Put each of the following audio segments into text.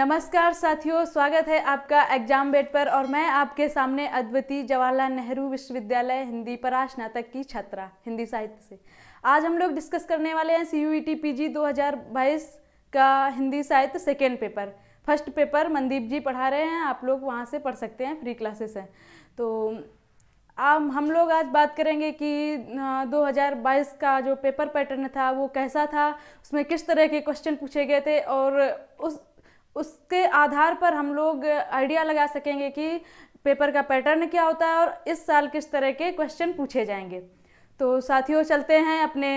नमस्कार साथियों स्वागत है आपका एग्जाम बेट पर और मैं आपके सामने अद्वितीय जवाहरलाल नेहरू विश्वविद्यालय हिंदी परा स्नातक की छात्रा हिंदी साहित्य से आज हम लोग डिस्कस करने वाले हैं C U E T P G दो हज़ार बाईस का हिंदी साहित्य second paper first paper Mandeep ji पढ़ा रहे हैं आप लोग वहाँ से पढ़ सकते हैं फ्री क्लासेस हैं तो आप हम लोग आज बात करेंगे कि 2022 का जो पेपर पैटर्न था वो कैसा था उसमें किस तरह के क्वेश्चन पूछे गए थे और उस उसके आधार पर हम लोग आइडिया लगा सकेंगे कि पेपर का पैटर्न क्या होता है और इस साल किस तरह के क्वेश्चन पूछे जाएंगे तो साथियों चलते हैं अपने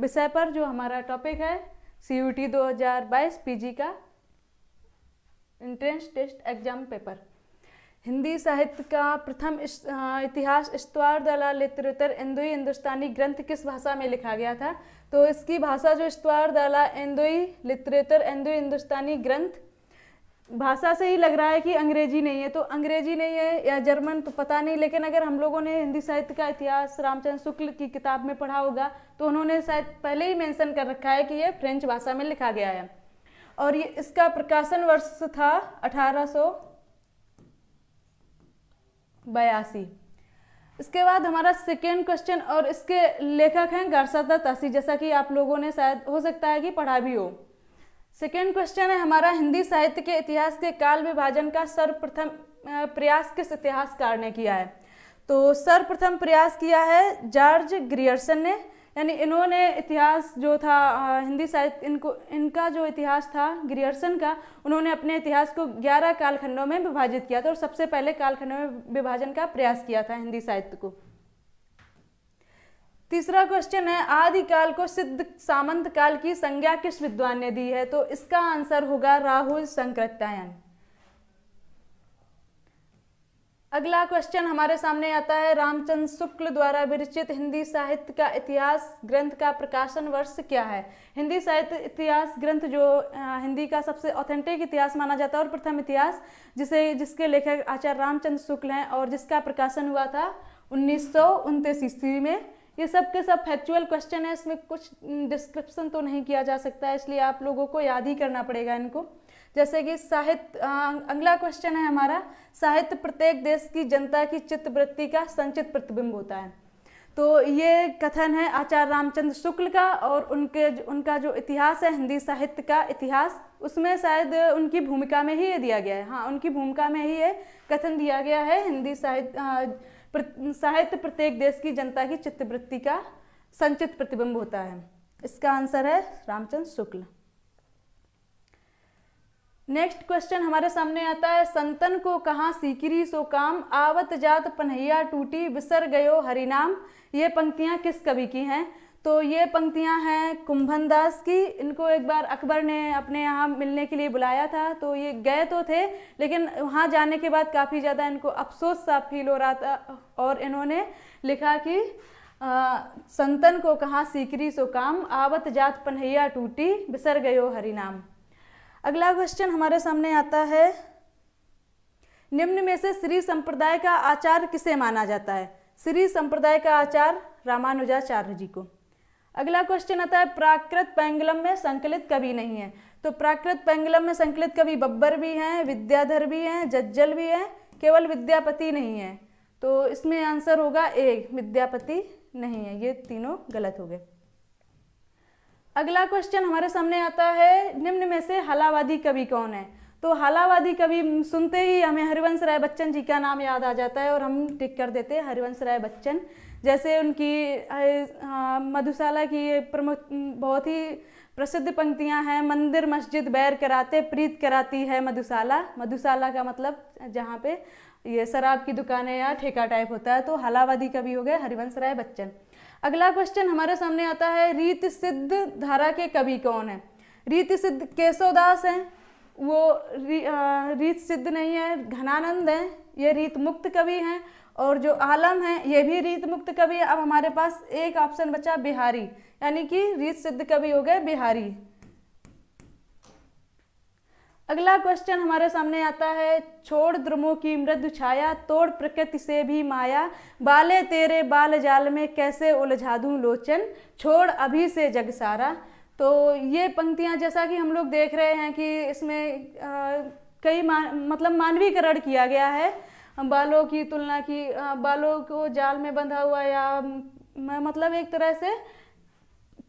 विषय पर जो हमारा टॉपिक है सी यू टी दो हज़ार बाईस पी जी का entrance test exam paper Hindi साहित्य का प्रथम इतिहास इश्तवार दला लिटरेचर इंदोई हिंदुस्तानी ग्रंथ किस भाषा में लिखा गया था तो इसकी भाषा जो इश्तवार दला इंदोई लिटरेचर इंदोई हिंदुस्तानी ग्रंथ भाषा से ही लग रहा है कि अंग्रेजी नहीं है तो अंग्रेजी नहीं है या जर्मन तो पता नहीं लेकिन अगर हम लोगों ने हिंदी साहित्य का इतिहास रामचंद्र शुक्ल की किताब में पढ़ा होगा तो उन्होंने शायद पहले ही मेंशन कर रखा है कि यह फ्रेंच भाषा में लिखा गया है और ये इसका प्रकाशन वर्ष था अठारह बयासी इसके बाद हमारा सेकेंड क्वेश्चन और इसके लेखक हैं गारसादा तासी जैसा कि आप लोगों ने शायद हो सकता है कि पढ़ा भी हो सेकेंड क्वेश्चन है हमारा हिंदी साहित्य के इतिहास के काल विभाजन का सर्वप्रथम प्रयास किस इतिहासकार ने किया है तो सर्वप्रथम प्रयास किया है जॉर्ज ग्रियर्सन ने यानी इन्होंने इतिहास जो था हिंदी साहित्य इनको इनका जो इतिहास था ग्रियर्सन का उन्होंने अपने इतिहास को 11 कालखंडों में विभाजित किया था और सबसे पहले कालखंडों में विभाजन का प्रयास किया था हिंदी साहित्य को तीसरा क्वेश्चन है आदिकाल को सिद्ध सामंत काल की संज्ञा किस विद्वान ने दी है तो इसका आंसर होगा राहुल संक्रत्यायन अगला क्वेश्चन हमारे सामने आता है रामचंद्र शुक्ल द्वारा विरचित हिंदी साहित्य का इतिहास ग्रंथ का प्रकाशन वर्ष क्या है हिंदी साहित्य इतिहास ग्रंथ जो हिंदी का सबसे ऑथेंटिक इतिहास माना जाता है और प्रथम इतिहास जिसे जिसके लेखक आचार्य रामचंद्र शुक्ल हैं और जिसका प्रकाशन हुआ था उन्नीस ईस्वी में ये सब के सब फैक्चुअल क्वेश्चन है इसमें कुछ डिस्क्रिप्शन हम्म, तो नहीं किया जा सकता है इसलिए आप लोगों को याद ही करना पड़ेगा इनको जैसे कि साहित्य अगला क्वेश्चन है हमारा साहित्य प्रत्येक देश की जनता की वृत्ति का संचित प्रतिबिंब होता है तो ये कथन है आचार्य रामचंद्र शुक्ल का और उनके उनका जो इतिहास है हिंदी साहित्य का इतिहास उसमें शायद उनकी भूमिका में ही ये दिया गया है हाँ उनकी भूमिका में ही ये कथन दिया गया है हिंदी साहित्य साहित्य प्रत्येक देश की जनता की चित्तवृत्ति का संचित प्रतिबिंब होता है इसका आंसर है रामचंद्र शुक्ल नेक्स्ट क्वेश्चन हमारे सामने आता है संतन को कहा सीकरी सो काम आवत जात पन्हैया टूटी बिसर गयो हरिनाम ये पंक्तियां किस कवि की हैं तो ये पंक्तियां हैं कुंभन दास की इनको एक बार अकबर ने अपने यहाँ मिलने के लिए बुलाया था तो ये गए तो थे लेकिन वहाँ जाने के बाद काफ़ी ज़्यादा इनको अफसोस सा फील हो रहा था और इन्होंने लिखा कि आ, संतन को कहाँ सीकरी सो काम आवत जात पन्हैया टूटी बिसर गयो हरिनाम अगला क्वेश्चन हमारे सामने आता है निम्न में से श्री संप्रदाय का आचार किसे माना जाता है श्री संप्रदाय का आचार रामानुजाचार्य जी को अगला क्वेश्चन आता है प्राकृत पेंगुलम में संकलित कवि नहीं है तो प्राकृत पेंगुलम में संकलित कवि बब्बर भी हैं विद्याधर भी हैं जज्जल भी हैं केवल विद्यापति नहीं है तो इसमें आंसर होगा ए विद्यापति नहीं है ये तीनों गलत हो गए अगला क्वेश्चन हमारे सामने आता है निम्न में से हलावादी कवि कौन है तो हालावादी कवि सुनते ही हमें हरिवंश राय बच्चन जी का नाम याद आ जाता है और हम टिक कर देते हैं हरिवंश राय बच्चन जैसे उनकी हाँ, मधुशाला की प्रमुख बहुत ही प्रसिद्ध पंक्तियां हैं मंदिर मस्जिद बैर कराते प्रीत कराती है मधुशाला मधुशाला का मतलब जहाँ पे ये शराब की दुकानें या ठेका टाइप होता है तो हलावादी का भी हो गया हरिवंश राय बच्चन अगला क्वेश्चन हमारे सामने आता है रीत सिद्ध धारा के कवि कौन है रीत सिद्ध केशवदास हैं वो री, आ, रीत सिद्ध नहीं है घनानंद हैं ये रीत मुक्त कवि हैं और जो आलम है ये भी रीत मुक्त कवि अब हमारे पास एक ऑप्शन बचा बिहारी यानी कि रीत सिद्ध कवि हो गए बिहारी अगला क्वेश्चन हमारे सामने आता है छोड़ द्रुमों की मृदु छाया तोड़ प्रकृति से भी माया बाले तेरे बाल जाल में कैसे उलझा दूं लोचन छोड़ अभी से जग सारा तो ये पंक्तियाँ जैसा कि हम लोग देख रहे हैं कि इसमें आ, कई मा, मतलब मानवीकरण किया गया है बालों की तुलना की बालों को जाल में बंधा हुआ या मतलब एक तरह से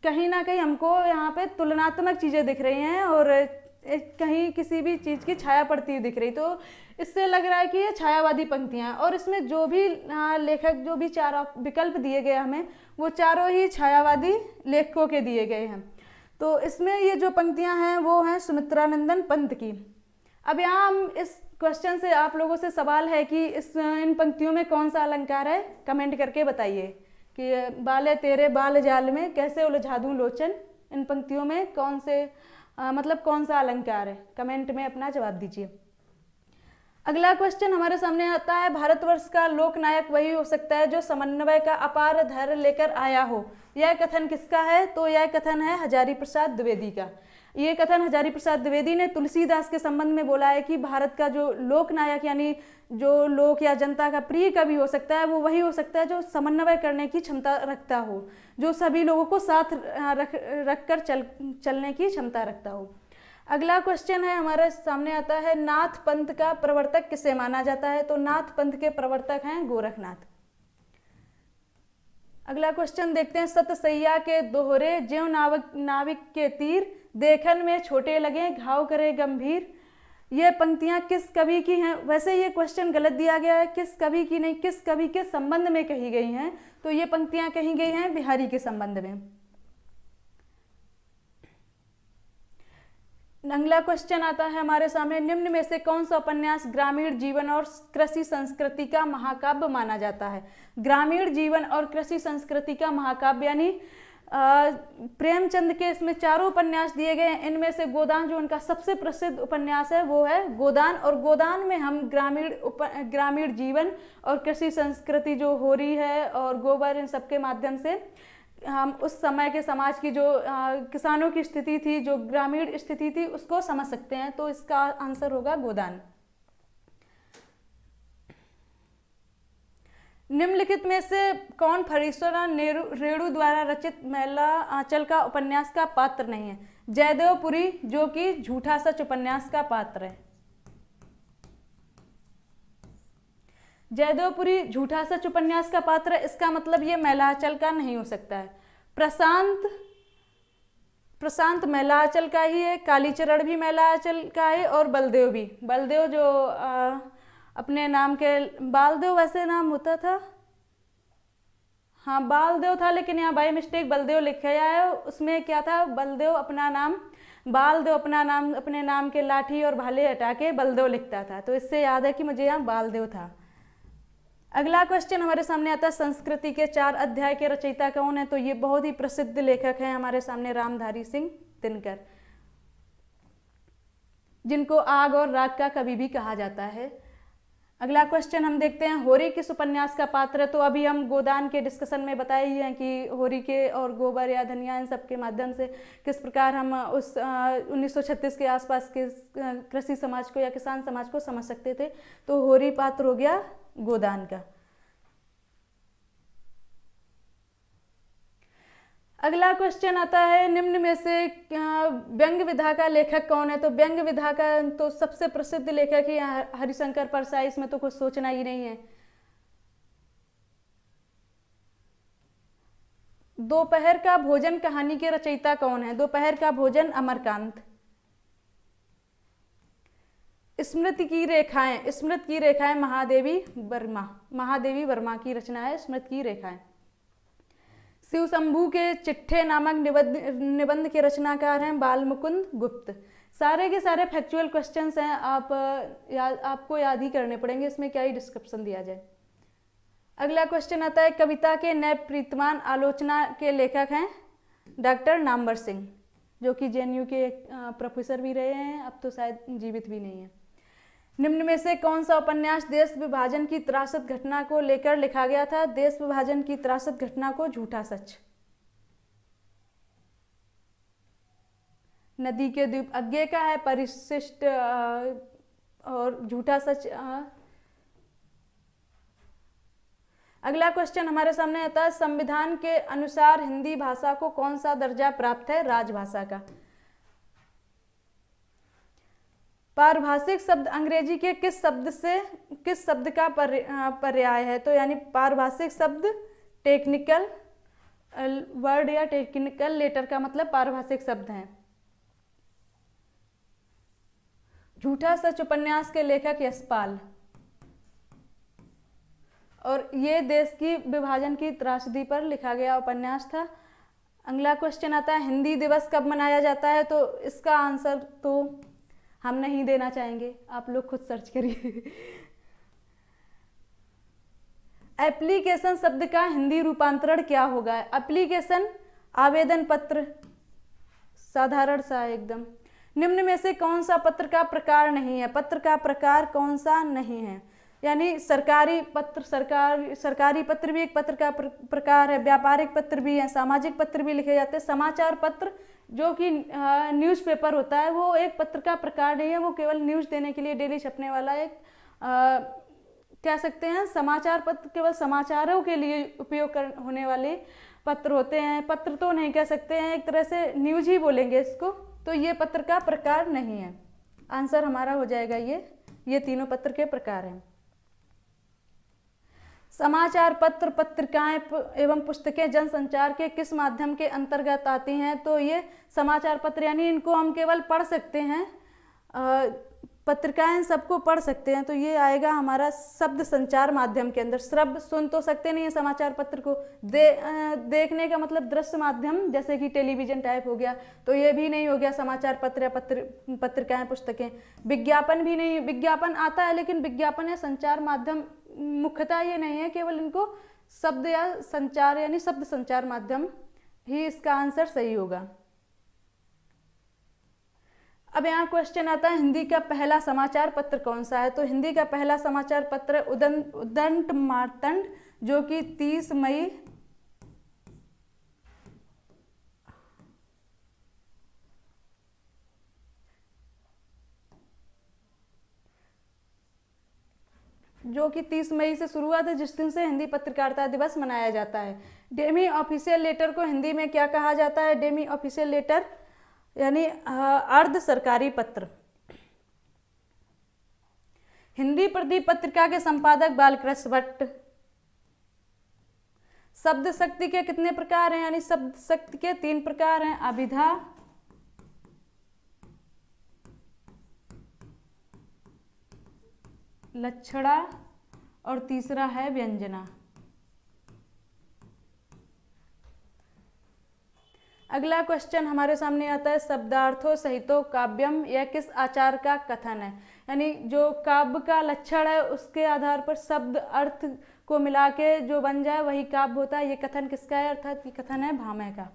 कहीं ना कहीं हमको यहाँ पे तुलनात्मक चीज़ें दिख रही हैं और कहीं किसी भी चीज़ की छाया पड़ती हुई दिख रही तो इससे लग रहा है कि ये छायावादी पंक्तियाँ और इसमें जो भी लेखक जो भी चार विकल्प दिए गए हमें वो चारों ही छायावादी लेखकों के दिए गए हैं तो इसमें ये जो पंक्तियाँ हैं वो हैं सुमित्रानंदन पंत की अब यहाँ हम इस क्वेश्चन से आप लोगों से सवाल है कि इस इन पंक्तियों में कौन सा अलंकार है कमेंट करके बताइए कि बाल तेरे बाल जाल में कैसे उलझा दूँ लोचन इन पंक्तियों में कौन से आ, मतलब कौन सा अलंकार है कमेंट में अपना जवाब दीजिए अगला क्वेश्चन हमारे सामने आता है भारतवर्ष का लोकनायक वही हो सकता है जो समन्वय का अपार धैर्य लेकर आया हो यह कथन किसका है तो यह कथन है हजारी प्रसाद द्विवेदी का ये कथन हजारी प्रसाद द्विवेदी ने तुलसीदास के संबंध में बोला है कि भारत का जो लोकनायक यानी जो लोक या जनता का प्रिय कवि हो सकता है वो वही हो सकता है जो समन्वय करने की क्षमता रखता हो जो सभी लोगों को साथ रख रख कर चल चलने की क्षमता रखता हो अगला क्वेश्चन है हमारे सामने आता है नाथ पंथ का प्रवर्तक किसे माना जाता है तो नाथ पंथ के प्रवर्तक हैं गोरखनाथ अगला क्वेश्चन देखते हैं सतसैया के दोहरे ज्यो नाविक नाविक के तीर देखन में छोटे लगे घाव करे गंभीर ये पंक्तियाँ किस कवि की हैं वैसे ये क्वेश्चन गलत दिया गया है किस कवि की नहीं किस कवि के संबंध में कही गई हैं तो ये पंक्तियाँ कही गई हैं बिहारी के संबंध में अगला क्वेश्चन आता है हमारे सामने निम्न में से कौन सा उपन्यास ग्रामीण जीवन और कृषि संस्कृति का महाकाव्य माना जाता है ग्रामीण जीवन और कृषि संस्कृति का महाकाव्य यानी प्रेमचंद के इसमें चारों उपन्यास दिए गए हैं इनमें से गोदान जो उनका सबसे प्रसिद्ध उपन्यास है वो है गोदान और गोदान में हम ग्रामीण उप ग्रामीण जीवन और कृषि संस्कृति जो हो रही है और गोबर इन सब के माध्यम से हम उस समय के समाज की जो आ, किसानों की स्थिति थी जो ग्रामीण स्थिति थी उसको समझ सकते हैं तो इसका आंसर होगा गोदान निम्नलिखित में से कौन फरीश्वरा रेणु द्वारा रचित महिला आंचल का उपन्यास का पात्र नहीं है जयदेवपुरी जो कि झूठा सच उपन्यास का पात्र है जयदेवपुरी झूठा सच उपन्यास का पात्र इसका मतलब ये मैलाचल का नहीं हो सकता है प्रशांत प्रशांत मैलाचल का ही है कालीचरण भी मैलाचल का है और बलदेव भी बलदेव जो आ, अपने नाम के बालदेव वैसे नाम होता था हाँ बालदेव था लेकिन यहाँ बाई मिस्टेक बलदेव लिखाया है उसमें क्या था बलदेव अपना नाम बालदेव अपना नाम अपने नाम के लाठी और भाले हटा के बलदेव लिखता था तो इससे याद है कि मुझे यहाँ बालदेव था अगला क्वेश्चन हमारे सामने आता है संस्कृति के चार अध्याय के रचयिता कौन है तो ये बहुत ही प्रसिद्ध लेखक हैं हमारे सामने रामधारी सिंह दिनकर जिनको आग और राग का कवि भी कहा जाता है अगला क्वेश्चन हम देखते हैं होरी किस उपन्यास का पात्र तो अभी हम गोदान के डिस्कशन में बताए ही हैं कि होरी के और गोबर या धनिया इन सब के माध्यम से किस प्रकार हम उस उन्नीस के आसपास के कृषि समाज को या किसान समाज को समझ सकते थे तो होरी पात्र हो गया गोदान का अगला क्वेश्चन आता है निम्न में से व्यंग विधा का लेखक कौन है तो व्यंग विधा का तो सबसे प्रसिद्ध लेखक ही हरिशंकर परसाई इसमें तो कुछ सोचना ही नहीं है दोपहर का भोजन कहानी के रचयिता कौन है दोपहर का भोजन अमरकांत स्मृति की रेखाएं स्मृति की रेखाएं महादेवी वर्मा महादेवी वर्मा की रचना है स्मृति की रेखाएं शिव शंभू के चिट्ठे नामक निबंध निबंध के रचनाकार हैं बाल मुकुंद गुप्त सारे के सारे फैक्चुअल क्वेश्चन हैं आप याद आपको याद ही करने पड़ेंगे इसमें क्या ही डिस्क्रिप्शन दिया जाए अगला क्वेश्चन आता है कविता के नए प्रीतमान आलोचना के लेखक हैं डॉक्टर नामवर सिंह जो कि जे के प्रोफेसर भी रहे हैं अब तो शायद जीवित भी नहीं है निम्न में से कौन सा उपन्यास देश विभाजन की त्रासद घटना को लेकर लिखा गया था देश विभाजन की त्रासद घटना को झूठा सच नदी के द्वीप अज्ञे का है परिशिष्ट और झूठा सच आ, अगला क्वेश्चन हमारे सामने आता है संविधान के अनुसार हिंदी भाषा को कौन सा दर्जा प्राप्त है राजभाषा का पारभाषिक शब्द अंग्रेजी के किस शब्द से किस शब्द का पर्याय है तो यानी पारभाषिक शब्द टेक्निकल वर्ड या टेक्निकल लेटर का मतलब पारभाषिक शब्द है झूठा सच उपन्यास के लेखक यशपाल और ये देश की विभाजन की त्रासदी पर लिखा गया उपन्यास था अगला क्वेश्चन आता है हिंदी दिवस कब मनाया जाता है तो इसका आंसर तो हम नहीं देना चाहेंगे आप लोग खुद सर्च करिए एप्लीकेशन शब्द का हिंदी रूपांतरण क्या होगा एप्लीकेशन आवेदन पत्र साधारण सा एकदम निम्न में से कौन सा पत्र का प्रकार नहीं है पत्र का प्रकार कौन सा नहीं है यानी सरकारी पत्र सरकार सरकारी पत्र भी एक पत्र का प्रकार है व्यापारिक पत्र भी है सामाजिक पत्र भी लिखे जाते हैं समाचार पत्र जो कि न्यूज़पेपर होता है वो एक पत्र का प्रकार नहीं है वो केवल न्यूज़ देने के लिए डेली छपने वाला एक आ, कह सकते हैं समाचार पत्र केवल समाचारों के लिए उपयोग कर होने वाले पत्र होते हैं पत्र तो नहीं कह सकते हैं एक तरह से न्यूज ही बोलेंगे इसको तो ये पत्र का प्रकार नहीं है आंसर हमारा हो जाएगा ये ये तीनों पत्र के प्रकार हैं समाचार पत्र पत्रिकाएं एवं पुस्तकें जनसंचार के किस माध्यम के अंतर्गत आती हैं तो ये समाचार पत्र यानी इनको हम केवल पढ़ सकते हैं पत्रिकाएं सबको पढ़ सकते हैं तो ये आएगा हमारा शब्द संचार माध्यम के अंदर श्रब्द सुन तो सकते नहीं है समाचार पत्र को दे आ, देखने का मतलब दृश्य माध्यम जैसे कि टेलीविजन टाइप हो गया तो ये भी नहीं हो गया समाचार पत्र या पत्र पत्रिकाएँ पुस्तकें विज्ञापन भी नहीं विज्ञापन आता है लेकिन विज्ञापन या संचार माध्यम मुख्यतः ये नहीं है केवल इनको शब्द या संचार यानी शब्द संचार माध्यम ही इसका आंसर सही होगा अब यहाँ क्वेश्चन आता है हिंदी का पहला समाचार पत्र कौन सा है तो हिंदी का पहला समाचार पत्र उदंत उदंत मारतंड जो कि 30 मई जो कि 30 मई से शुरू हुआ था जिस दिन से हिंदी पत्रकारिता दिवस मनाया जाता है डेमी ऑफिशियल लेटर को हिंदी में क्या कहा जाता है डेमी ऑफिशियल लेटर यानी अर्ध सरकारी पत्र हिंदी प्रदीप पत्रिका के संपादक बालकृष्ण भट्ट शब्द शक्ति के कितने प्रकार हैं यानी शब्द शक्ति के तीन प्रकार हैं अभिधा लक्षणा और तीसरा है व्यंजना अगला क्वेश्चन हमारे सामने आता है शब्दार्थों सहितों काव्यम यह किस आचार का कथन है यानी जो काव्य का लक्षण है उसके आधार पर शब्द अर्थ को मिला के जो बन जाए वही काव्य होता है ये कथन किसका है अर्थात ये कथन है भामे का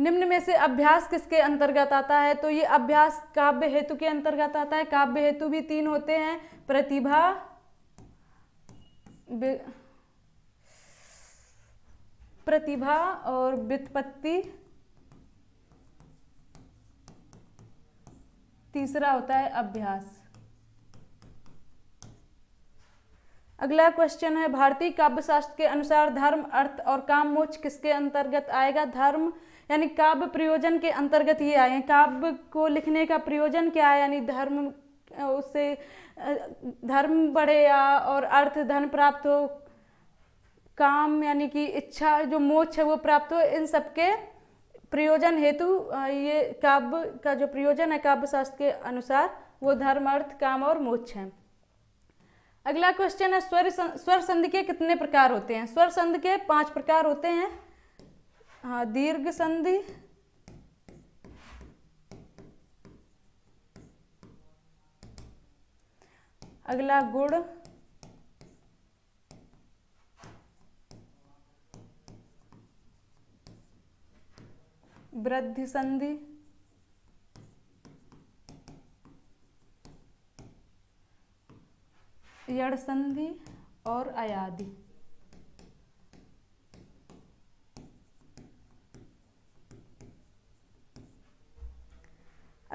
निम्न में से अभ्यास किसके अंतर्गत आता है तो ये अभ्यास काव्य हेतु के अंतर्गत आता है काव्य हेतु भी तीन होते हैं प्रतिभा प्रतिभा और वित्पत्ति तीसरा होता है अभ्यास अगला क्वेश्चन है भारतीय काव्यशास्त्र के अनुसार धर्म अर्थ और काम मोक्ष किसके अंतर्गत आएगा धर्म यानी काव्य प्रयोजन के अंतर्गत ये आए हैं काव्य को लिखने का प्रयोजन क्या है यानी धर्म उससे धर्म बढ़े या और अर्थ धन प्राप्त हो काम यानी कि इच्छा जो मोक्ष है वो प्राप्त हो इन सबके प्रयोजन हेतु ये काव्य का जो प्रयोजन है काव्य शास्त्र के अनुसार वो धर्म अर्थ काम और मोक्ष है अगला क्वेश्चन है स्वर स्वर संधि के कितने प्रकार होते हैं स्वर संधि के पांच प्रकार होते हैं हाँ दीर्घ संधि अगला गुड़ वृद्धि संधि यड़ संधि और अयादि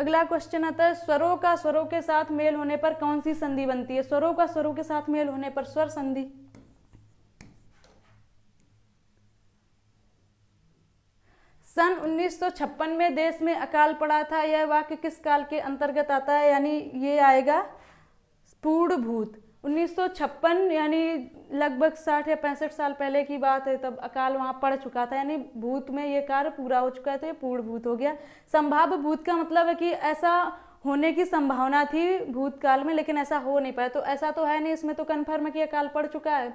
अगला क्वेश्चन आता है स्वरों का स्वरों के साथ मेल होने पर कौन सी संधि बनती है स्वरों का स्वरों के साथ मेल होने पर स्वर संधि सन 1956 में देश में अकाल पड़ा था यह वाक्य किस काल के अंतर्गत आता है यानी ये आएगा पूर्ण भूत उन्नीस यानी लगभग साठ या पैंसठ साल पहले की बात है तब अकाल वहाँ पड़ चुका था यानी भूत में ये कार्य पूरा हो चुका है तो ये पूर्ण भूत हो गया संभाव्य भूत का मतलब है कि ऐसा होने की संभावना थी भूतकाल में लेकिन ऐसा हो नहीं पाया तो ऐसा तो है नहीं इसमें तो कन्फर्म है कि अकाल पड़ चुका है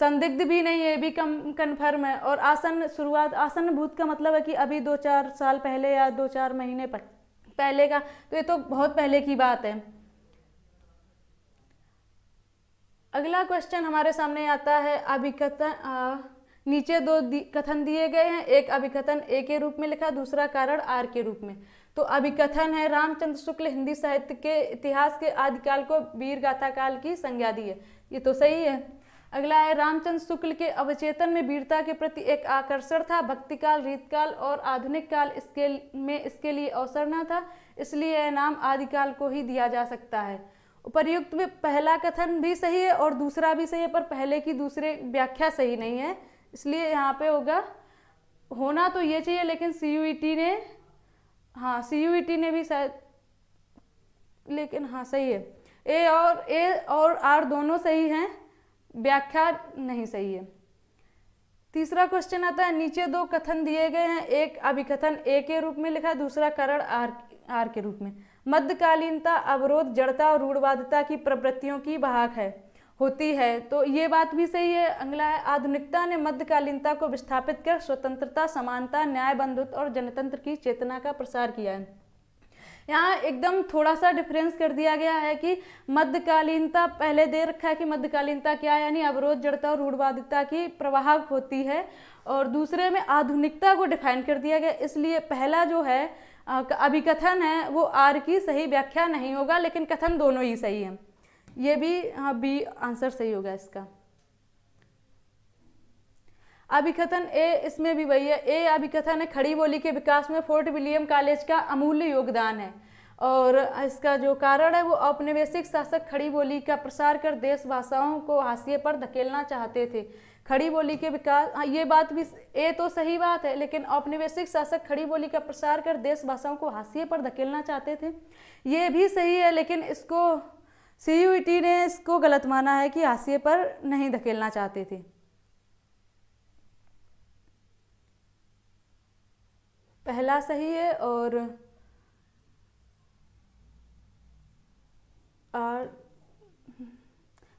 संदिग्ध भी नहीं है भी कम कन्फर्म है और आसन शुरुआत आसन भूत का मतलब है कि अभी दो चार साल पहले या दो चार महीने पहले का तो ये तो बहुत पहले की बात है अगला क्वेश्चन हमारे सामने आता है अभिकथन नीचे दो कथन दिए गए हैं एक अभिकथन ए के रूप में लिखा दूसरा कारण आर के रूप में तो अभिकथन है रामचंद्र शुक्ल हिंदी साहित्य के इतिहास के आदिकाल को वीर गाथा काल की संज्ञा दी है ये तो सही है अगला है रामचंद्र शुक्ल के अवचेतन में वीरता के प्रति एक आकर्षण था भक्तिकाल रीतकाल और आधुनिक काल इसके में इसके लिए अवसर न था इसलिए यह नाम आदिकाल को ही दिया जा सकता है उपर्युक्त में पहला कथन भी सही है और दूसरा भी सही है पर पहले की दूसरे व्याख्या सही नहीं है इसलिए यहाँ पे होगा होना तो ये चाहिए लेकिन सी यू ई टी ने हाँ सी यू ई टी ने भी शायद लेकिन हाँ सही है ए और ए और आर दोनों सही हैं व्याख्या नहीं सही है तीसरा क्वेश्चन आता है नीचे दो कथन दिए गए हैं एक अभिकथन ए के रूप में लिखा है दूसरा करण आर आर के रूप में मध्यकालीनता अवरोध जड़ता और रूढ़वादता की प्रवृत्तियों की बाहक है होती है तो ये बात भी सही है अगला है आधुनिकता ने मध्यकालीनता को विस्थापित कर स्वतंत्रता समानता न्याय बंधुत्व और जनतंत्र की चेतना का प्रसार किया है यहाँ एकदम थोड़ा सा डिफरेंस कर दिया गया है कि मध्यकालीनता पहले दे रखा है कि मध्यकालीनता क्या है यानी अवरोध जड़ता और रूढ़वादिता की प्रवाहक होती है और दूसरे में आधुनिकता को डिफाइन कर दिया गया इसलिए पहला जो है अभिकथन है वो आर की सही व्याख्या नहीं होगा लेकिन कथन दोनों ही सही है ये भी हाँ बी आंसर सही होगा इसका अभिकथन ए इसमें भी वही है ए अभिकथन है खड़ी बोली के विकास में फोर्ट विलियम कॉलेज का अमूल्य योगदान है और इसका जो कारण है वो औपनिवेशिक शासक खड़ी बोली का प्रसार कर देश भाषाओं को हाशिए पर धकेलना चाहते थे खड़ी बोली के विकास हाँ, ये बात भी ए तो सही बात है लेकिन औपनिवेशिक शासक खड़ी बोली का प्रसार कर देश भाषाओं को हाशिए पर धकेलना चाहते थे ये भी सही है लेकिन इसको सी e ने इसको गलत माना है कि हाशिए पर नहीं धकेलना चाहते थे पहला सही है और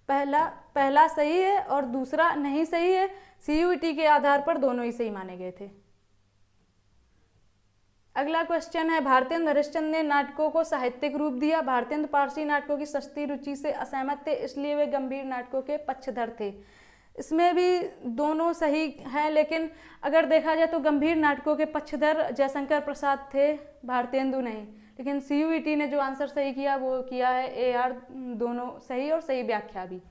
पहला पहला सही है और दूसरा नहीं सही है सी e के आधार पर दोनों ही सही माने गए थे अगला क्वेश्चन है भारतेंद्र हरिश्चंद ने नाटकों को साहित्यिक रूप दिया भारतेंद्र पारसी नाटकों की सस्ती रुचि से असहमत थे इसलिए वे गंभीर नाटकों के पक्षधर थे इसमें भी दोनों सही हैं लेकिन अगर देखा जाए तो गंभीर नाटकों के पक्षधर जयशंकर प्रसाद थे भारतेंदु नहीं लेकिन सी e ने जो आंसर सही किया वो किया है ए आर दोनों सही और सही व्याख्या भी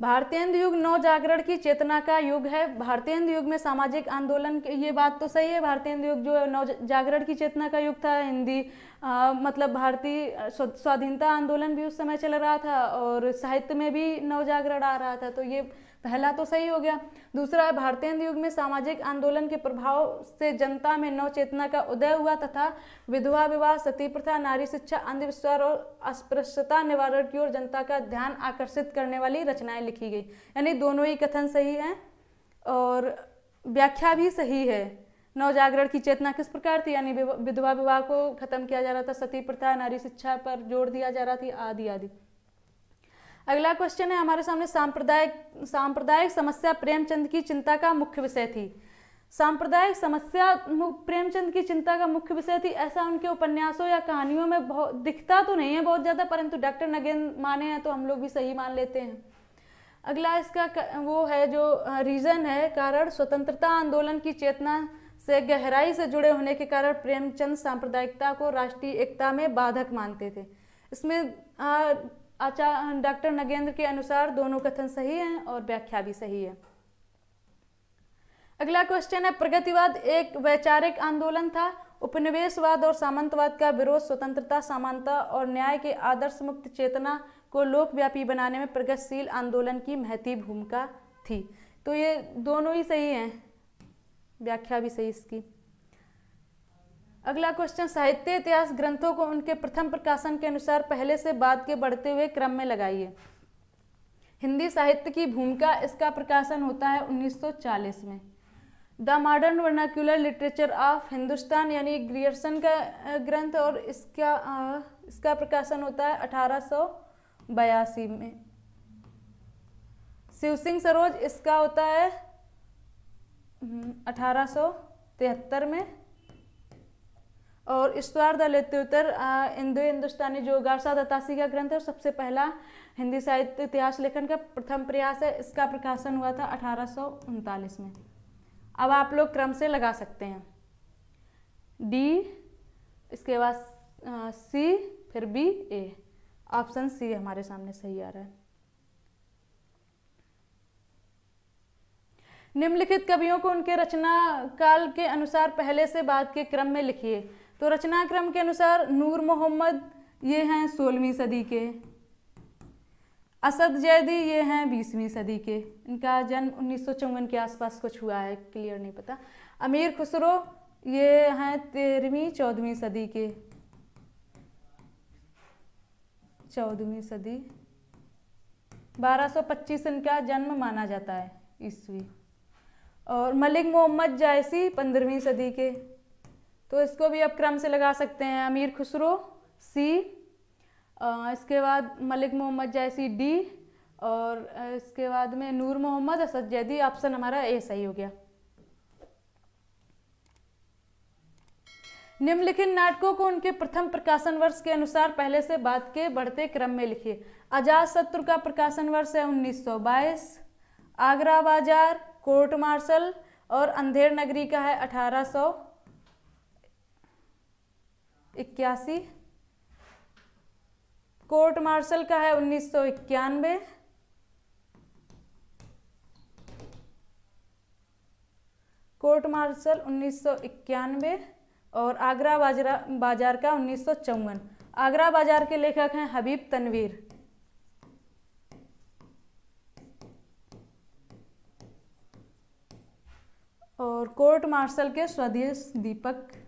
भारतीय युग नौ जागरण की चेतना का युग है भारतीय युग में सामाजिक आंदोलन ये बात तो सही है भारतीय युग जो नौ जागरण की चेतना का युग था हिंदी आ, मतलब भारतीय स्वाधीनता आंदोलन भी उस समय चल रहा था और साहित्य में भी नव जागरण आ रहा था तो ये पहला तो सही हो गया दूसरा है भारतीय युग में सामाजिक आंदोलन के प्रभाव से जनता में नव चेतना का उदय हुआ तथा विधवा विवाह सती प्रथा नारी शिक्षा अंधविश्वास और अस्पृश्यता निवारण की ओर जनता का ध्यान आकर्षित करने वाली रचनाएं लिखी गई यानी दोनों ही कथन सही हैं और व्याख्या भी सही है नवजागरण की चेतना किस प्रकार थी यानी विधवा विवाह को खत्म किया जा रहा था सती प्रथा नारी शिक्षा पर जोर दिया जा रहा थी आदि आदि अगला क्वेश्चन है हमारे सामने सांप्रदायिक सांप्रदायिक समस्या प्रेमचंद की चिंता का मुख्य विषय थी सांप्रदायिक समस्या प्रेमचंद की चिंता का मुख्य विषय थी ऐसा उनके उपन्यासों या कहानियों में बहुत दिखता तो नहीं है बहुत ज़्यादा परंतु डॉक्टर नगेंद्र माने हैं तो हम लोग भी सही मान लेते हैं अगला इसका वो है जो रीज़न है कारण स्वतंत्रता आंदोलन की चेतना से गहराई से जुड़े होने के कारण प्रेमचंद सांप्रदायिकता को राष्ट्रीय एकता में बाधक मानते थे इसमें आचार्य डॉक्टर नगेंद्र के अनुसार दोनों कथन सही हैं और व्याख्या भी सही है अगला क्वेश्चन है प्रगतिवाद एक वैचारिक आंदोलन था उपनिवेशवाद और सामंतवाद का विरोध स्वतंत्रता समानता और न्याय के आदर्श मुक्त चेतना को लोकव्यापी बनाने में प्रगतिशील आंदोलन की महती भूमिका थी तो ये दोनों ही सही हैं व्याख्या भी सही इसकी अगला क्वेश्चन साहित्य इतिहास ग्रंथों को उनके प्रथम प्रकाशन के अनुसार पहले से बाद के बढ़ते हुए क्रम में लगाइए हिंदी साहित्य की भूमिका इसका प्रकाशन होता है 1940 में the modern vernacular literature of Hindustan यानी ग्रियर्सन का ग्रंथ और इसका आ, इसका प्रकाशन होता है अठारह में शिव सिंह सरोज इसका होता है हम्म, अठारह में और ईश्वार्ध लेत्योत्तर हिंदू हिंदुस्तानी जो गारसा दतासी का ग्रंथ है सबसे पहला हिंदी साहित्य इतिहास लेखन का प्रथम प्रयास है इसका प्रकाशन हुआ था अठारह में अब आप लोग क्रम से लगा सकते हैं डी इसके बाद सी फिर बी ए ऑप्शन सी हमारे सामने सही आ रहा है निम्नलिखित कवियों को उनके रचना काल के अनुसार पहले से बाद के क्रम में लिखिए तो रचना क्रम के अनुसार नूर मोहम्मद ये हैं सोलहवीं सदी के असद जैदी ये हैं बीसवीं सदी के इनका जन्म उन्नीस के आसपास कुछ हुआ है क्लियर नहीं पता अमीर खुसरो ये हैं तेरहवीं चौदहवीं सदी के चौदहवीं सदी 1225 इनका जन्म माना जाता है ईस्वी और मलिक मोहम्मद जायसी पंद्रहवीं सदी के तो इसको भी आप क्रम से लगा सकते हैं अमीर खुसरो सी इसके बाद मलिक मोहम्मद जैसी डी और इसके बाद में नूर मोहम्मद असद जैदी ऑप्शन हमारा ए सही हो गया निम्नलिखित नाटकों को उनके प्रथम प्रकाशन वर्ष के अनुसार पहले से बाद के बढ़ते क्रम में लिखिए आजाद शत्रु का प्रकाशन वर्ष है 1922, आगरा बाजार कोर्ट मार्शल और अंधेर नगरी का है 1800 इक्यासी कोर्ट मार्शल का है उन्नीस सौ इक्यानवे कोर्ट मार्शल उन्नीस सौ इक्यानवे और आगरा बाजरा बाजार का उन्नीस सौ चौवन आगरा बाजार के लेखक हैं हबीब तनवीर और कोर्ट मार्शल के स्वदेश दीपक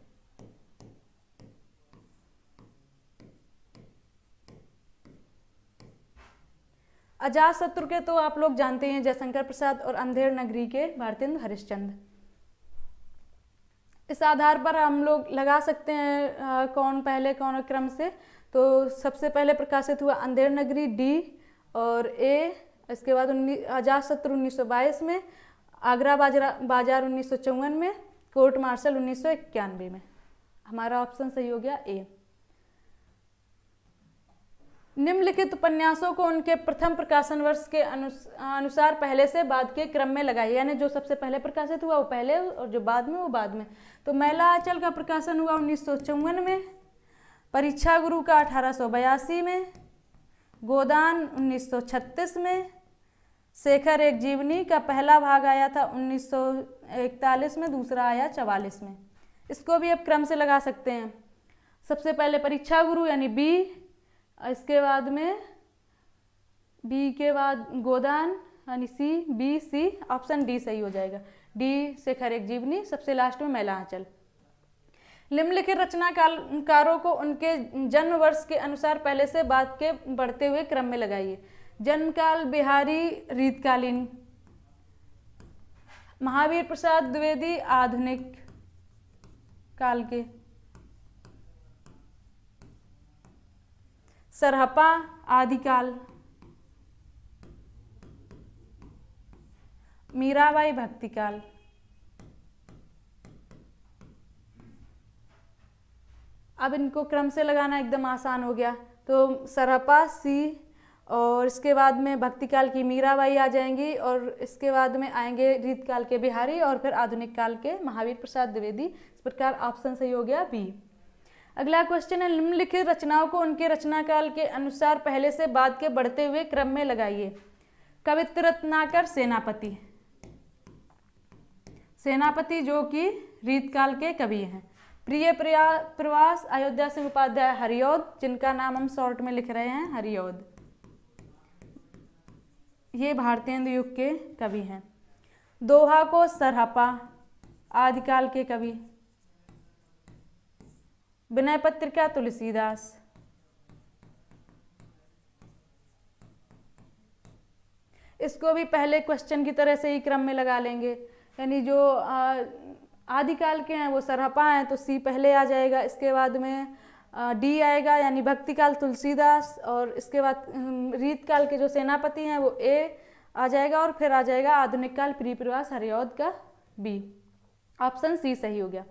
अजात शत्रु के तो आप लोग जानते हैं जयशंकर प्रसाद और अंधेर नगरी के भारतेंद्र हरिश्चंद इस आधार पर हम लोग लगा सकते हैं आ, कौन पहले कौन क्रम से तो सबसे पहले प्रकाशित हुआ अंधेर नगरी डी और ए इसके बाद उन्नीस अजात शत्रु उन्नीस में आगरा बाजरा बाजार उन्नीस में कोर्ट मार्शल उन्नीस में हमारा ऑप्शन सही हो गया ए निम्नलिखित उपन्यासों को उनके प्रथम प्रकाशन वर्ष के अनुसार पहले से बाद के क्रम में लगाइए यानी जो सबसे पहले प्रकाशित हुआ वो पहले और जो बाद में वो बाद में तो मैला आंचल का प्रकाशन हुआ उन्नीस में परीक्षा गुरु का अठारह में गोदान 1936 में शेखर एक जीवनी का पहला भाग आया था 1941 में दूसरा आया चवालीस में इसको भी आप क्रम से लगा सकते हैं सबसे पहले परीक्षा गुरु यानी बी इसके बाद में बी के बाद गोदान यानी C B C option D सही हो जाएगा डी से एक जीवनी सबसे लास्ट में मैलांचल निम्नलिखित रचनाकारों को उनके जन्म वर्ष के अनुसार पहले से बाद के बढ़ते हुए क्रम में लगाइए जन्मकाल बिहारी रीतकालीन महावीर प्रसाद द्विवेदी आधुनिक काल के सरहपा आदिकाल मीराबाई भक्तिकाल अब इनको क्रम से लगाना एकदम आसान हो गया तो सरहपा सी और इसके बाद में भक्तिकाल की मीराबाई आ जाएंगी और इसके बाद में आएंगे रीतकाल के बिहारी और फिर आधुनिक काल के महावीर प्रसाद द्विवेदी इस प्रकार ऑप्शन सही हो गया बी अगला क्वेश्चन है निम्नलिखित रचनाओं को उनके रचनाकाल के अनुसार पहले से बाद के बढ़ते हुए क्रम में लगाइए कवित्र रत्नाकर सेनापति सेनापति जो कि रीतकाल के कवि हैं प्रिय प्रया प्रवास अयोध्या सिंह उपाध्याय हरिओद जिनका नाम हम शॉर्ट में लिख रहे हैं हरिओद ये भारतीय युग के कवि हैं दोहा को सरहपा आदिकाल के कवि विनय पत्रिका तुलसीदास इसको भी पहले क्वेश्चन की तरह से ही क्रम में लगा लेंगे यानी जो आदिकाल के हैं वो सरहपा हैं तो सी पहले आ जाएगा इसके बाद में डी आएगा यानी भक्तिकाल तुलसीदास और इसके बाद रीत काल के जो सेनापति हैं वो ए आ जाएगा और फिर आ जाएगा आधुनिक काल प्रीप्रवास प्रवास का बी ऑप्शन सी सही हो गया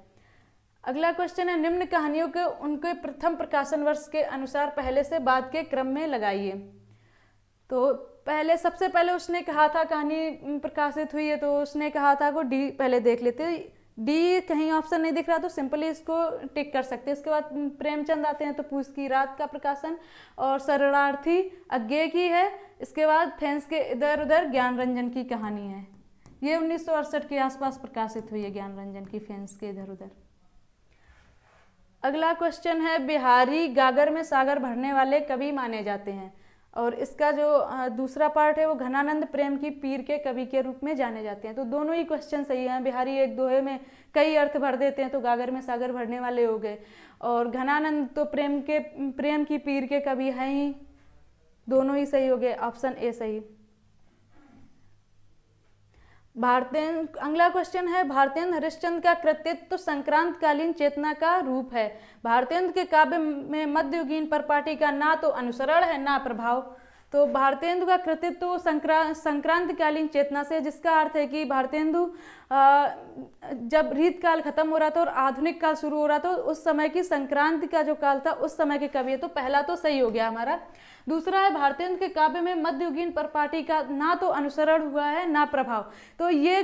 अगला क्वेश्चन है निम्न कहानियों के उनके प्रथम प्रकाशन वर्ष के अनुसार पहले से बाद के क्रम में लगाइए तो पहले सबसे पहले उसने कहा था कहानी प्रकाशित हुई है तो उसने कहा था को डी पहले देख लेते डी कहीं ऑप्शन नहीं दिख रहा तो सिंपली इसको टिक कर सकते हैं इसके बाद प्रेमचंद आते हैं तो पूज की रात का प्रकाशन और शरणार्थी अज्ञे की है इसके बाद फैंस के इधर उधर ज्ञान रंजन की कहानी है ये उन्नीस के आसपास प्रकाशित हुई है ज्ञान रंजन की फैंस के इधर उधर अगला क्वेश्चन है बिहारी गागर में सागर भरने वाले कवि माने जाते हैं और इसका जो दूसरा पार्ट है वो घनानंद प्रेम की पीर के कवि के रूप में जाने जाते हैं तो दोनों ही क्वेश्चन सही हैं बिहारी एक दोहे में कई अर्थ भर देते हैं तो गागर में सागर भरने वाले हो गए और घनानंद तो प्रेम के प्रेम की पीर के कवि हैं ही दोनों ही सही हो गए ऑप्शन ए सही भारतीय अगला क्वेश्चन है भारतीय हरिश्चंद्र का कृतित्व तो संक्रांतकालीन चेतना का रूप है भारतीय के काव्य में मध्ययुगीन परपाटी का ना तो अनुसरण है ना प्रभाव तो भारतेंदु का कृतित्व संक्रांत संक्रांतकालीन चेतना से जिसका अर्थ है कि भारतेंदु जब रीत काल खत्म हो रहा था और आधुनिक काल शुरू हो रहा था उस समय की संक्रांति का जो काल था उस समय की कवि है तो पहला तो सही हो गया हमारा दूसरा है भारतीय के काव्य में मध्ययुगीन परपाटी का ना तो अनुसरण हुआ है ना प्रभाव तो ये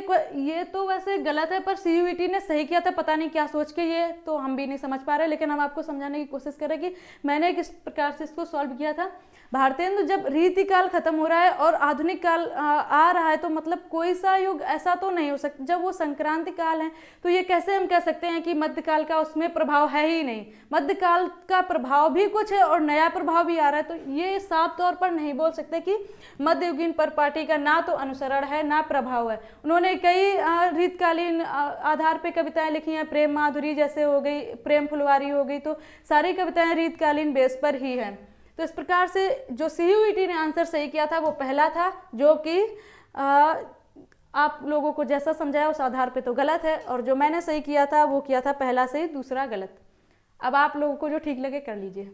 ये तो वैसे गलत है पर सी ने सही किया था पता नहीं क्या सोच के ये तो हम भी नहीं समझ पा रहे लेकिन हम आपको समझाने की कोशिश करें कि मैंने किस प्रकार से इसको सॉल्व किया था भारतेंदु जब रीति काल खत्म हो रहा है और आधुनिक काल आ, आ रहा है तो मतलब कोई सा युग ऐसा तो नहीं हो सकता जब है वो संक्रांति काल है तो ये कैसे हम कह सकते हैं कि मध्यकाल का उसमें प्रभाव है ही नहीं मध्यकाल का प्रभाव भी कुछ है और नया प्रभाव भी आ रहा है तो ये साफ तौर पर नहीं बोल सकते कि मध्ययुगीन पर पार्टी का ना तो अनुसरण है ना प्रभाव है उन्होंने कई रीतकालीन आधार पर कविताएं लिखी हैं प्रेम माधुरी जैसे हो गई प्रेम फुलवारी हो गई तो सारी कविताएं रीतकालीन बेस पर ही हैं तो इस प्रकार से जो सी ने आंसर सही किया था वो पहला था जो कि आप लोगों को जैसा समझाया उस आधार पे तो गलत है और जो मैंने सही किया था वो किया था पहला सही दूसरा गलत अब आप लोगों को जो ठीक लगे कर लीजिए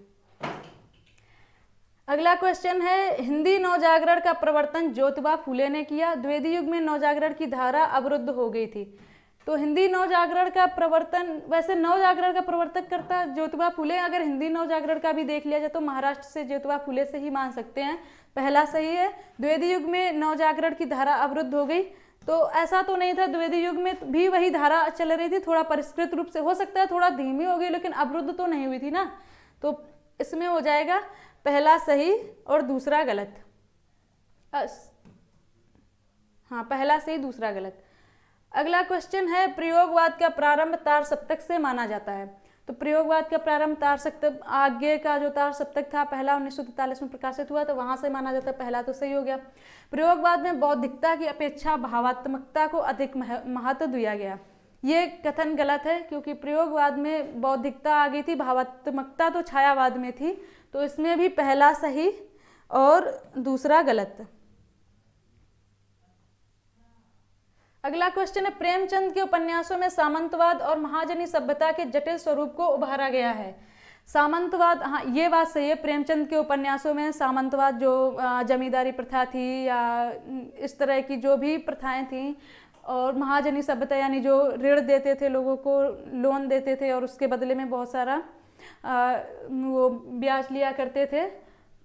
अगला क्वेश्चन है हिंदी नवजागरण का प्रवर्तन ज्योतिबा फूले ने किया द्वेदी युग में नवजागरण की धारा अवरुद्ध हो गई थी तो हिंदी नवजागरण का प्रवर्तन वैसे नवजागरण का प्रवर्तक करता ज्योतिबा फूले अगर हिंदी नवजागरण का भी देख लिया जाए तो महाराष्ट्र से ज्योतिबा फूले से ही मान सकते हैं पहला सही है द्वेदी युग में नवजागरण की धारा अवरुद्ध हो गई तो ऐसा तो नहीं था द्विवेदी युग में भी वही धारा चल रही थी थोड़ा परिष्कृत रूप से हो सकता है थोड़ा धीमी हो गई लेकिन अवरुद्ध तो नहीं हुई थी ना तो इसमें हो जाएगा पहला सही और दूसरा गलत हाँ पहला सही दूसरा गलत अगला क्वेश्चन है प्रयोगवाद का प्रारंभ तार सप्तक से माना जाता है तो प्रयोगवाद का प्रारंभ तार सप्त आज्ञे का जो तार सप्तक था पहला उन्नीस में प्रकाशित हुआ तो वहाँ से माना जाता है पहला तो सही हो गया प्रयोगवाद में बौद्धिकता की अपेक्षा भावात्मकता को अधिक महत्व दिया गया ये कथन गलत है क्योंकि प्रयोगवाद में बौद्धिकता आ गई थी भावात्मकता तो छायावाद में थी तो इसमें भी पहला सही और दूसरा गलत अगला क्वेश्चन है प्रेमचंद के उपन्यासों में सामंतवाद और महाजनी सभ्यता के जटिल स्वरूप को उभारा गया है सामंतवाद हाँ ये बात सही है प्रेमचंद के उपन्यासों में सामंतवाद जो जमींदारी प्रथा थी या इस तरह की जो भी प्रथाएं थीं और महाजनी सभ्यता यानी जो ऋण देते थे लोगों को लोन देते थे और उसके बदले में बहुत सारा आ, वो ब्याज लिया करते थे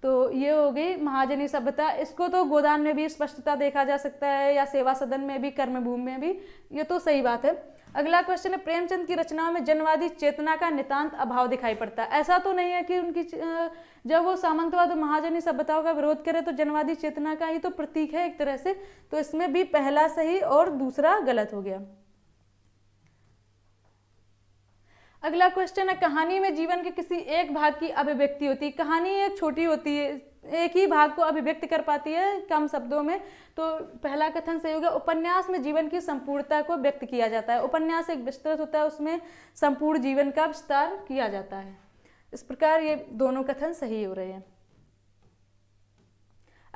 तो ये हो गई महाजनी सभ्यता इसको तो गोदान में भी स्पष्टता देखा जा सकता है या सेवा सदन में भी कर्मभूमि में भी ये तो सही बात है अगला क्वेश्चन है प्रेमचंद की रचनाओं में जनवादी चेतना का नितांत अभाव दिखाई पड़ता है ऐसा तो नहीं है कि उनकी जब वो सामंतवाद और महाजनी सभ्यताओं का विरोध करे तो जनवादी चेतना का ही तो प्रतीक है एक तरह से तो इसमें भी पहला सही और दूसरा गलत हो गया अगला क्वेश्चन है कहानी में जीवन के किसी एक भाग की अभिव्यक्ति होती है कहानी एक छोटी होती है एक ही भाग को अभिव्यक्त कर पाती है कम शब्दों में तो पहला कथन सही होगा उपन्यास में जीवन की संपूर्णता को व्यक्त किया जाता है उपन्यास एक विस्तृत होता है उसमें संपूर्ण जीवन का विस्तार किया जाता है इस प्रकार ये दोनों कथन सही हो रहे हैं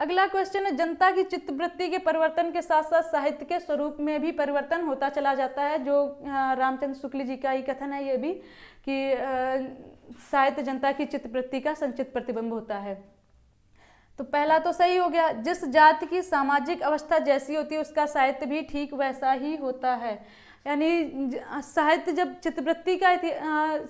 अगला क्वेश्चन है जनता की चित्तवृत्ति के परिवर्तन के साथ साथ साहित्य के स्वरूप में भी परिवर्तन होता चला जाता है जो रामचंद्र शुक्ल जी का ही कथन है ये भी कि साहित्य जनता की चित्तवृत्ति का संचित प्रतिबिंब होता है तो पहला तो सही हो गया जिस जाति की सामाजिक अवस्था जैसी होती है उसका साहित्य भी ठीक वैसा ही होता है यानी साहित्य जब चित्रवृत्ति का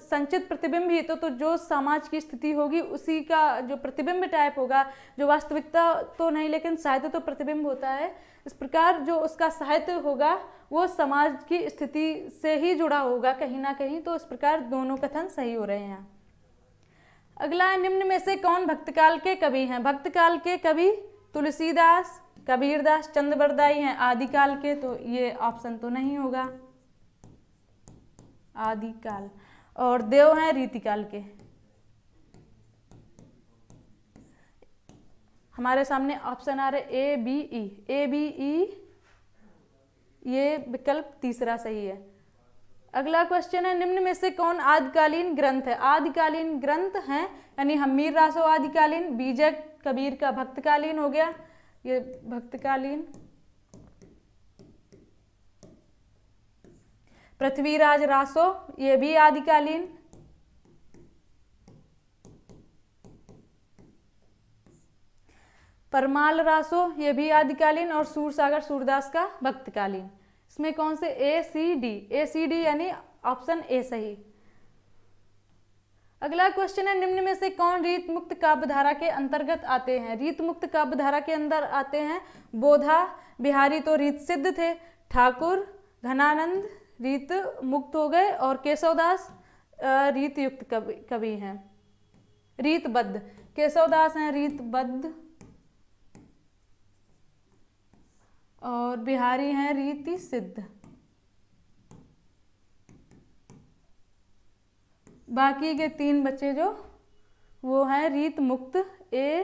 संचित प्रतिबिंब ही तो, तो जो समाज की स्थिति होगी उसी का जो प्रतिबिंब टाइप होगा जो वास्तविकता तो नहीं लेकिन साहित्य तो प्रतिबिंब होता है इस प्रकार जो उसका साहित्य होगा वो समाज की स्थिति से ही जुड़ा होगा कहीं ना कहीं तो इस प्रकार दोनों कथन सही हो रहे हैं अगला निम्न में से कौन भक्तकाल के कवि हैं भक्तकाल के कवि तुलसीदास कबीरदास चंद्रवरदाई हैं आदिकाल के तो ये ऑप्शन तो नहीं होगा आदिकाल और देव हैं रीतिकाल के हमारे सामने ऑप्शन आ रहे A B E A B E ये विकल्प तीसरा सही है अगला क्वेश्चन है निम्न में से कौन आदिकालीन ग्रंथ है आदिकालीन ग्रंथ हैं यानी हमीर रासो आदिकालीन बीजक कबीर का भक्तकालीन हो गया ये भक्तकालीन पृथ्वीराज रासो ये भी आदिकालीन परमाल रासो ये भी आदिकालीन और सूरसागर सूरदास का भक्तकालीन इसमें कौन से A C D A C D यानी ऑप्शन ए सही अगला क्वेश्चन है निम्न में से कौन रीत मुक्त काव्य धारा के अंतर्गत आते हैं रीत मुक्त काव्य धारा के अंदर आते हैं बोधा बिहारी तो रीत सिद्ध थे ठाकुर घनानंद रीत मुक्त हो गए और केशवदास रीत युक्त कवि कवि हैं रीतबद्ध केशवदास हैं रीतबद्ध और बिहारी हैं रीति सिद्ध बाकी के तीन बच्चे जो वो हैं रीत मुक्त ए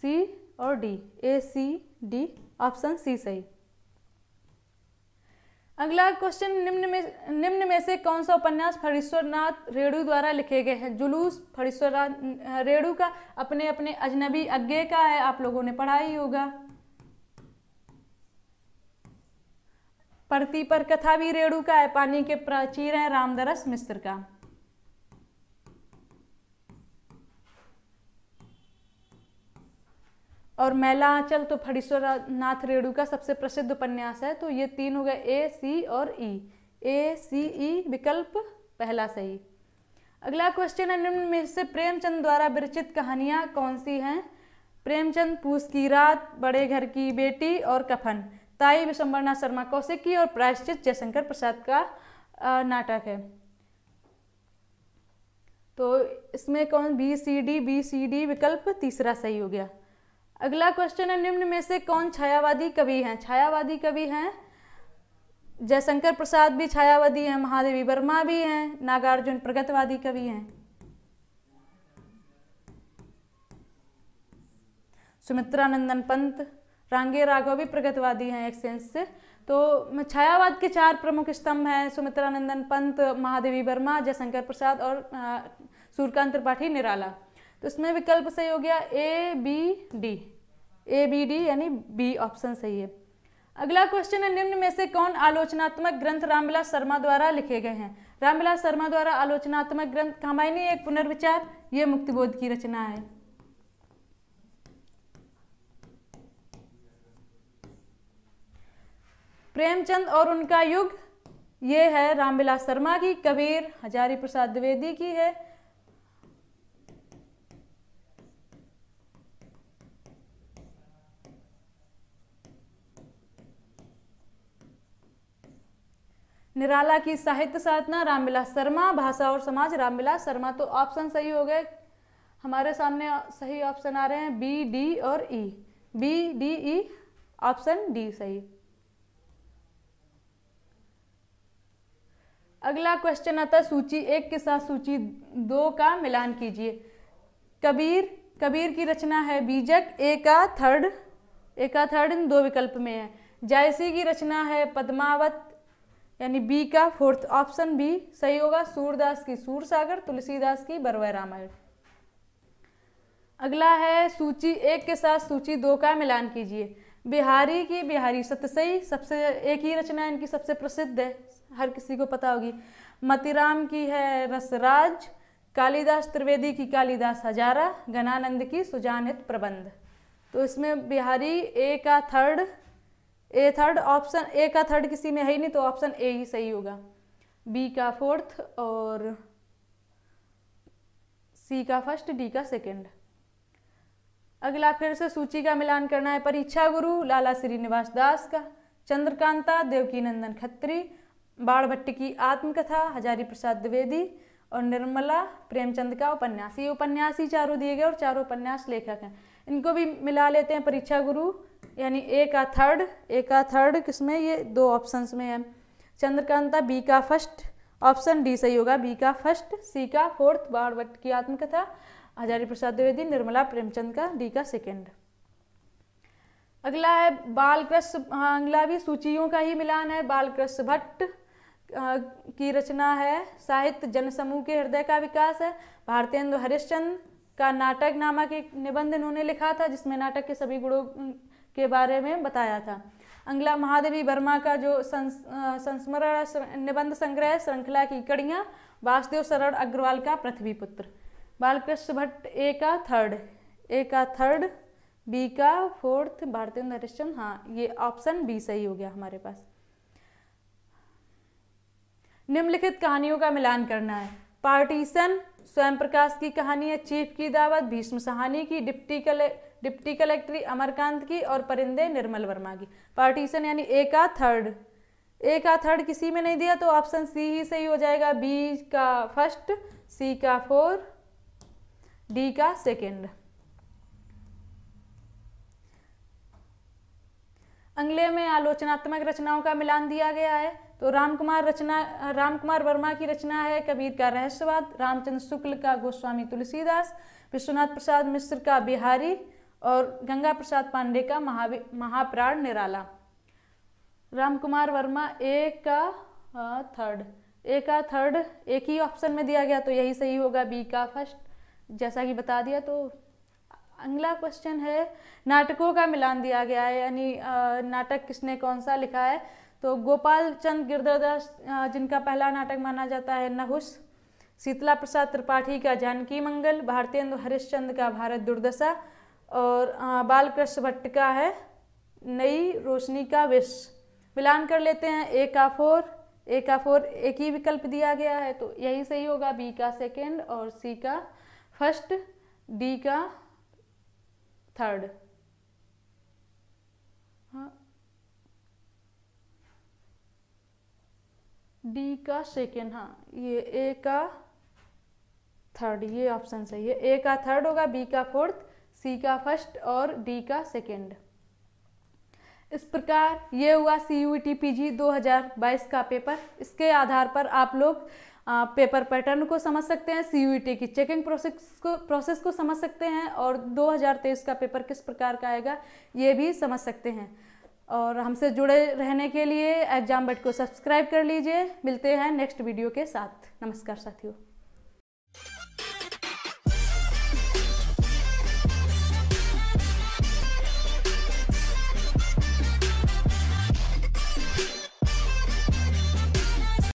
सी और D A C D option C सही अगला क्वेश्चन निम्न में निम्न में से कौन सा उपन्यास फरीश्वरनाथ रेणु द्वारा लिखे गए हैं जुलूस फरीश्वरनाथ रेणु का अपने अपने अजनबी अज्ञे का है आप लोगों ने पढ़ा ही होगा परती पर कथा भी रेणु का है पानी के प्राचीर है रामदरस मिस्र का और मैला आंचल तो फड़ीश्वर नाथ रेणु का सबसे प्रसिद्ध उपन्यास है तो ये तीन हो गए ए सी और ई ए सी ई विकल्प पहला सही अगला क्वेश्चन है निम्न में से प्रेमचंद द्वारा विरचित कहानियाँ कौन सी हैं प्रेमचंद पूस की रात बड़े घर की बेटी और कफन ताई विशंबरनाथ शर्मा कौशिक की और प्रायश्चित जयशंकर प्रसाद का नाटक है तो इसमें कौन B C D B C D विकल्प तीसरा सही हो गया अगला क्वेश्चन है निम्न में से कौन छायावादी कवि हैं छायावादी कवि हैं जयशंकर प्रसाद भी छायावादी हैं महादेवी वर्मा भी हैं नागार्जुन प्रगतवादी कवि हैं सुमित्रानंदन पंत रांगे राघव भी प्रगतिवादी हैं एक सेंस से तो छायावाद के चार प्रमुख स्तंभ हैं सुमित्रानंदन पंत महादेवी वर्मा जयशंकर प्रसाद और सूर्यकांत त्रिपाठी निराला तो इसमें विकल्प सही हो गया A B D A B D यानी बी ऑप्शन सही है अगला क्वेश्चन है निम्न में से कौन आलोचनात्मक ग्रंथ रामविलास शर्मा द्वारा लिखे गए हैं रामविलास शर्मा द्वारा आलोचनात्मक ग्रंथ कामायनी एक पुनर्विचार ये मुक्तिबोध की रचना है प्रेमचंद और उनका युग ये है रामविलास शर्मा की कबीर हजारी प्रसाद द्विवेदी की है निराला की साहित्य साधना रामविलास शर्मा भाषा और समाज रामविलास शर्मा तो ऑप्शन सही हो गए हमारे सामने सही ऑप्शन आ रहे हैं बी डी और E B D E option D सही अगला क्वेश्चन आता है सूची एक के साथ सूची दो का मिलान कीजिए कबीर कबीर की रचना है बीजक ए का थर्ड ए का थर्ड इन दो विकल्प में है जायसी की रचना है पद्मावत यानी बी का फोर्थ ऑप्शन बी सही होगा सूरदास की सूरसागर तुलसीदास की बरवा रामायण अगला है सूची एक के साथ सूची दो का मिलान कीजिए बिहारी की बिहारी सतसई सबसे एक ही रचना इनकी सबसे प्रसिद्ध है हर किसी को पता होगी मतिराम की है रसराज कालिदास त्रिवेदी की कालिदास हजारा गणानंद की सुजानित प्रबंध तो इसमें बिहारी ए का third A third option A का थर्ड किसी में है ही नहीं तो ऑप्शन ए ही सही होगा बी का फोर्थ और सी का फर्स्ट डी का सेकंड अगला फिर से सूची का मिलान करना है परीक्षा गुरु लाला श्रीनिवास दास का चंद्रकांता देवकी नंदन खत्री बाढ़ भट्ट की आत्मकथा हजारी प्रसाद द्विवेदी और निर्मला प्रेमचंद का उपन्यास ये उपन्यास ही चारों दिए गए और चारों उपन्यास लेखक हैं इनको भी मिला लेते हैं परीक्षा गुरु यानी ए का थर्ड ए का थर्ड किसमें ये दो ऑप्शंस में है चंद्रकांता बी का फर्स्ट ऑप्शन डी सही होगा बी का फर्स्ट सी का फोर्थ बाढ़ भट्ट की आत्मकथा हजारी प्रसाद द्विवेदी निर्मला प्रेमचंद का डी का सेकेंड अगला है बालकृष्ण हाँ, अगला भी सूचियों का ही मिलान है बालकृष्ण भट्ट की रचना है साहित्य जनसमूह के हृदय का विकास है भारतेंदु हरिश्चंद का नाटक नामक एक निबंध इन्होंने लिखा था जिसमें नाटक के सभी गुणों के बारे में बताया था अंगला महादेवी वर्मा का जो संस, संस्मरण निबंध संग्रह श्रृंखला की कड़ियाँ वासुदेव शरण अग्रवाल का पृथ्वी पुत्र बालकृष्ण भट्ट ए का थर्ड ए का थर्ड बी का फोर्थ भारतेंद्र हरिश्चंद हाँ ये ऑप्शन बी सही हो गया हमारे पास निम्नलिखित कहानियों का मिलान करना है पार्टीसन स्वयं प्रकाश की कहानी है चीफ की दावत भीष्म सहानी की डिप्टी कले डिप्टी कलेक्ट्री अमरकांत की और परिंदे निर्मल वर्मा की पार्टीशन यानी ए का थर्ड ए का थर्ड किसी में नहीं दिया तो ऑप्शन सी ही सही हो जाएगा बी का फर्स्ट सी का फोर डी का सेकेंड अगले में आलोचनात्मक रचनाओं का मिलान दिया गया है तो राम कुमार रचना राम कुमार वर्मा की रचना है कबीर का रहस्यवाद रामचंद्र शुक्ल का गोस्वामी तुलसीदास विश्वनाथ प्रसाद मिश्र का बिहारी और गंगा प्रसाद पांडे का महाप्राण निराला राम कुमार वर्मा ए का थर्ड ए का थर्ड एक ही ऑप्शन में दिया गया तो यही सही होगा बी का फर्स्ट जैसा कि बता दिया तो अगला क्वेश्चन है नाटकों का मिलान दिया गया है यानी नाटक किसने कौन सा लिखा है तो गोपाल चंद गिरधरदास जिनका पहला नाटक माना जाता है नहुस शीतला प्रसाद त्रिपाठी का जानकी मंगल भारतेंदु हरिश्चंद का भारत दुर्दशा और बालकृष्ण भट्ट का है नई रोशनी का विष मिलान कर लेते हैं ए का फोर ए का फोर एक ही विकल्प दिया गया है तो यही सही होगा बी का सेकेंड और सी का फर्स्ट डी का थर्ड डी का सेकेंड हाँ ये ए का थर्ड ये ऑप्शन सही है ए का थर्ड होगा बी का फोर्थ सी का फर्स्ट और डी का सेकेंड इस प्रकार ये हुआ C U T P G दो का पेपर इसके आधार पर आप लोग आ, पेपर पैटर्न को समझ सकते हैं सी यू टी की चेकिंग प्रोसेस को प्रोसेस को समझ सकते हैं और 2023 का पेपर किस प्रकार का आएगा ये भी समझ सकते हैं और हमसे जुड़े रहने के लिए एग्जाम बट को सब्सक्राइब कर लीजिए मिलते हैं नेक्स्ट वीडियो के साथ नमस्कार साथियों